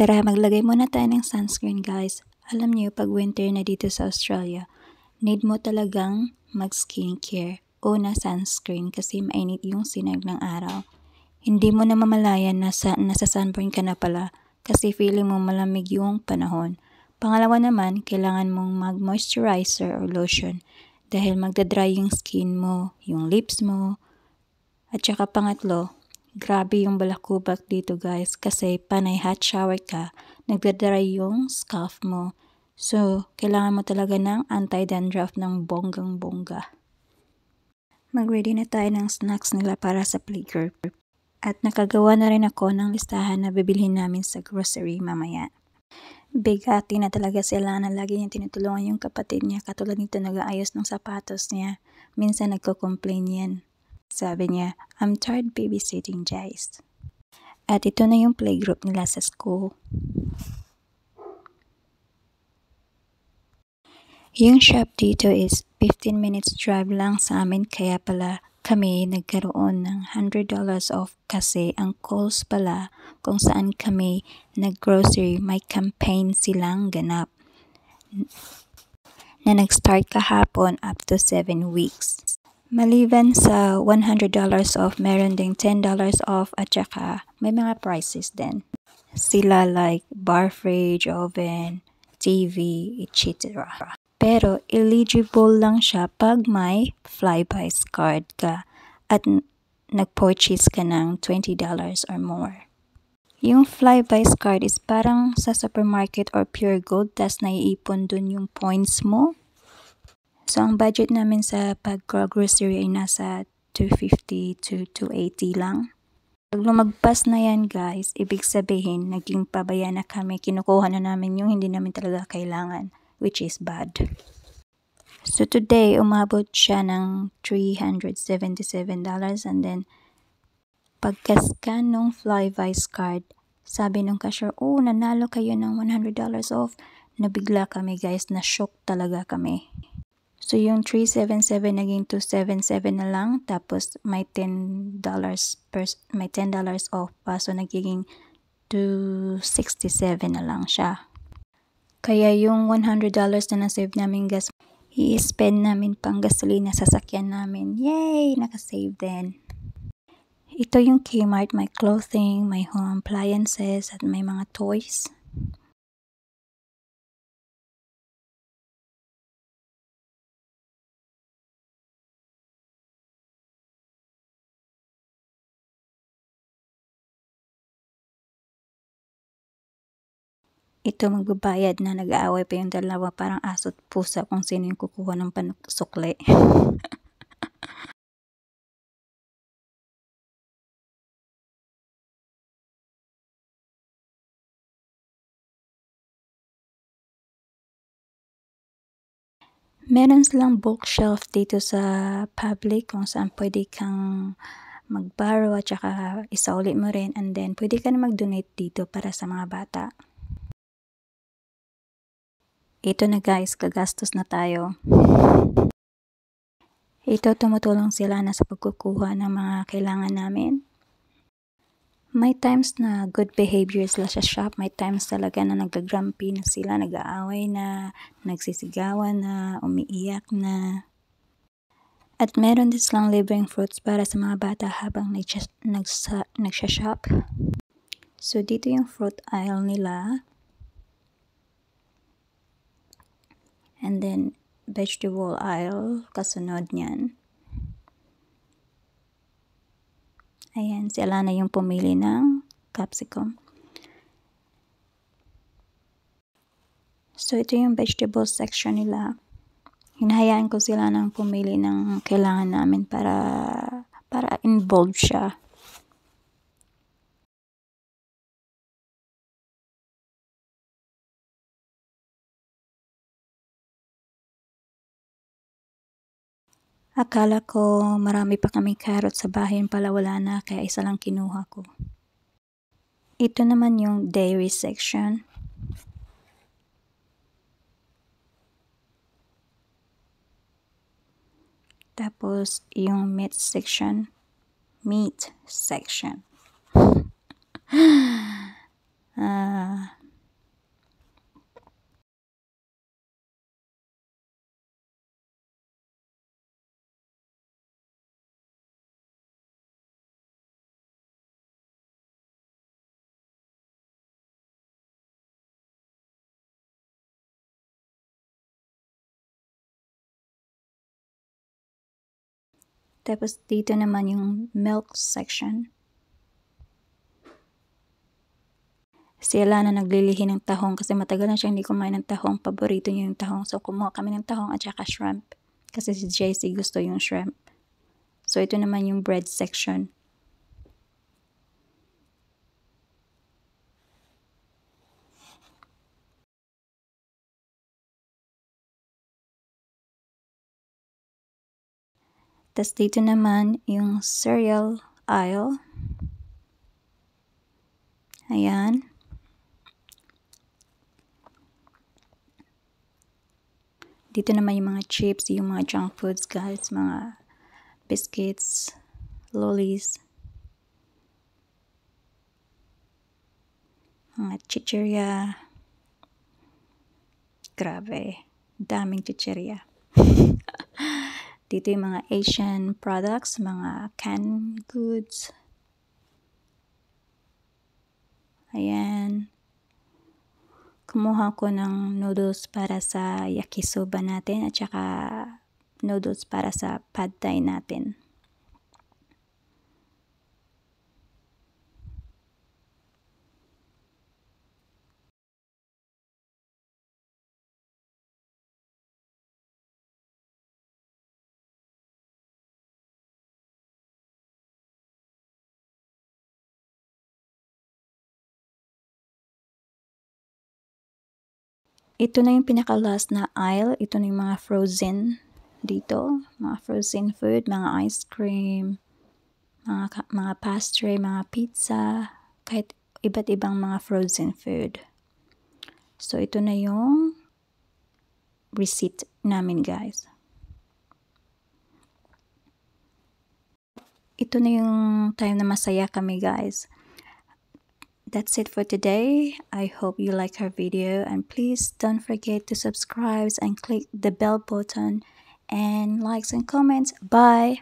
Tara, maglagay muna tayo ng sunscreen guys. Alam niyo pag winter na dito sa Australia, need mo talagang mag-skincare. Una, sunscreen kasi mainit yung sinag ng araw. Hindi mo na mamalayan na sa, nasa sunburn ka na pala kasi feeling mo malamig yung panahon. Pangalawa naman, kailangan mong mag-moisturizer or lotion dahil magdadry yung skin mo, yung lips mo. At saka pangatlo, Grabe yung balakubak dito guys kasi panay hot shower ka, nagdadry yung scarf mo. So, kailangan mo talaga ng anti-dandruff ng bonggang-bongga. Mag-ready na tayo ng snacks nila para sa playgroup. At nakagawa na rin ako ng listahan na bibilhin namin sa grocery mamaya. Bigati na talaga si Lana. lagi niya tinutulungan yung kapatid niya katulad nito nag-aayos ng sapatos niya. Minsan nagko-complain yan. Sabi niya, I'm tired babysitting Jace. At ito na yung playgroup nila sa school. Yung shop dito is 15 minutes drive lang sa amin kaya pala kami nagkaroon ng $100 off kasi ang calls pala kung saan kami naggrocery may campaign silang ganap na nag-start kahapon up to 7 weeks. Maliban sa $100 off, meron ding $10 off at saka may mga prices din. Sila like bar fridge, oven, TV, etc. Pero eligible lang siya pag may flybys card ka at nag-purchase ka ng $20 or more. Yung flybys card is parang sa supermarket or pure gold, tas naiipon dun yung points mo So, ang budget namin sa pag grocery ay nasa 250 to 280 lang. Pag lumagpas na yan guys, ibig sabihin, naging pabaya na kami, kinukuha na namin yung hindi namin talaga kailangan, which is bad. So today, umabot siya ng $377 and then pagka-scan ng Flyvice card, sabi ng cashier, oh, nanalo kayo ng $100 off. Nabigla kami guys, na-shock talaga kami. So, yung 377 naging 277 na lang. Tapos, may $10, per, may $10 off pa. So, nagiging 267 na lang siya. Kaya yung $100 na nasave namin gas, i-spend namin pang gasolina sa sakyan namin. Yay! Nakasave din. Ito yung Kmart, my clothing, my home appliances, at may mga toys. ito magbabayad na nag-aaway pa yung dalawa parang aso't pusa kung sino yung kukuha ng panusukle. Meron silang bookshelf dito sa public kung saan pwede kang mag-borrow at saka isauli mo rin and then pwede ka na mag-donate dito para sa mga bata. Ito na guys, kagastos na tayo. Ito, tumutulong sila na sa pagkukuha ng mga kailangan namin. May times na good behavior sila sa shop. May times talaga na nagagrampi na sila, nag-aaway na, nagsisigawan na, umiiyak na. At meron din silang libreng fruits para sa mga bata habang nagsha nagsha-shop. So, dito yung fruit aisle nila. and then vegetable aisle kasunod niyan. Ayan, si Alana yung pumili ng capsicum. So, ito yung vegetable section nila. Hinahayaan ko sila ng pumili ng kailangan namin para para involved siya Akala ko marami pa kaming carrot sa bahay pala wala na kaya isa lang kinuha ko. Ito naman yung dairy section. Tapos yung meat section. Meat section. ah... uh, Tapos dito naman yung milk section. Si na naglilihi ng tahong kasi matagal na siyang hindi kumain ng tahong. Paborito niya yung tahong. So kumuha kami ng tahong at saka shrimp. Kasi si JC gusto yung shrimp. So ito naman yung bread section. Tapos dito naman yung cereal aisle. Ayan. Dito naman yung mga chips, yung mga junk foods guys, mga biscuits, lollies, mga chicheria. Grabe, daming chicheria. Dito yung mga Asian products, mga canned goods. Ayan. Kumuha ko ng noodles para sa yakisoba natin at saka noodles para sa pad thai natin. Ito na yung pinaka-last na aisle. Ito na yung mga frozen dito. Mga frozen food, mga ice cream, mga, mga pastry, mga pizza, kahit iba't ibang mga frozen food. So, ito na yung receipt namin guys. Ito na yung time na masaya kami guys. That's it for today. I hope you like our video and please don't forget to subscribe and click the bell button and likes and comments. Bye!